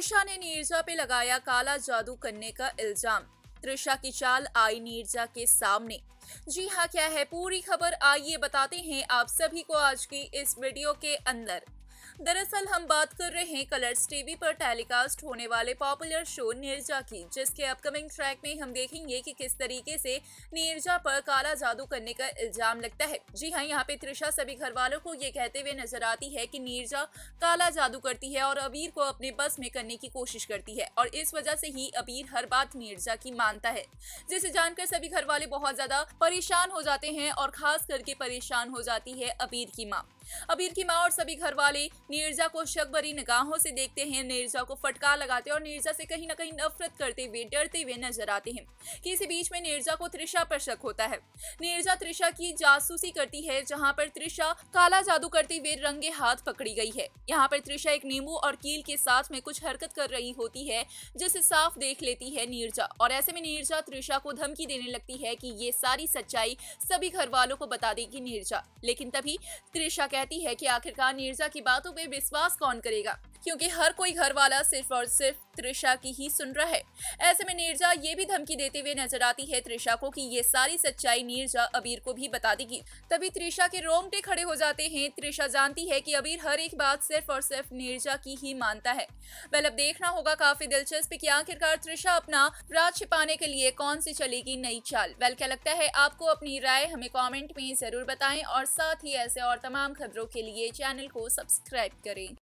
त्रिशा ने नीरजा पे लगाया काला जादू करने का इल्जाम त्रिशा की चाल आई नीरजा के सामने जी हाँ क्या है पूरी खबर आइए बताते हैं आप सभी को आज की इस वीडियो के अंदर दरअसल हम बात कर रहे हैं कलर्स टीवी पर टेलीकास्ट होने वाले पॉपुलर शो नीरजा की जिसके अपकमिंग ट्रैक में हम देखेंगे कि किस तरीके से नीरजा पर काला जादू करने का इल्जाम लगता है जी हाँ यहाँ पे त्रिशा सभी घर वालों को ये कहते हुए नजर आती है कि नीरजा काला जादू करती है और अबीर को अपने बस में करने की कोशिश करती है और इस वजह से ही अबीर हर बात नीरजा की मानता है जिसे जानकर सभी घर वाले बहुत ज्यादा परेशान हो जाते हैं और खास करके परेशान हो जाती है अबीर की माँ अबीर की माँ और सभी घर वाले नीरजा को शक भरी निगाहों से देखते हैं नीरजा को फटकार लगाते हैं और नीरजा से कहीं ना कहीं नफरत करते हुए डरते हुए नजर आते हैं कि इसी बीच में नीरजा को त्रिशा पर शक होता है नीरजा त्रिशा की जासूसी करती है जहाँ पर त्रिशा काला जादू करते हुए रंगे हाथ पकड़ी गई है यहाँ पर त्रिशा एक नींबू और कील के साथ में कुछ हरकत कर रही होती है जिसे साफ देख लेती है नीरजा और ऐसे में नीरजा त्रिशा को धमकी देने लगती है कि ये सारी सच्चाई सभी घर वालों को बता देगी नीरजा लेकिन तभी त्रिशा कह कहती है कि आखिरकार नीरजा की बातों पर विश्वास कौन करेगा क्योंकि हर कोई घर वाला सिर्फ और सिर्फ त्रिशा की ही सुन रहा है ऐसे में नीरजा ये भी धमकी देते हुए नजर आती है त्रिशा को कि ये सारी सच्चाई नीरजा अबीर को भी बता देगी तभी त्रिशा के रोंगटे खड़े हो जाते हैं त्रिशा जानती है कि अबीर हर एक बात सिर्फ और सिर्फ नीरजा की ही मानता है वेल अब देखना होगा काफी दिलचस्प की आखिरकार त्रिशा अपना राज छिपाने के लिए कौन सी चलेगी नई चाल वेल क्या लगता है आपको अपनी राय हमें कॉमेंट में जरूर बताए और साथ ही ऐसे और तमाम खबरों के लिए चैनल को सब्सक्राइब करें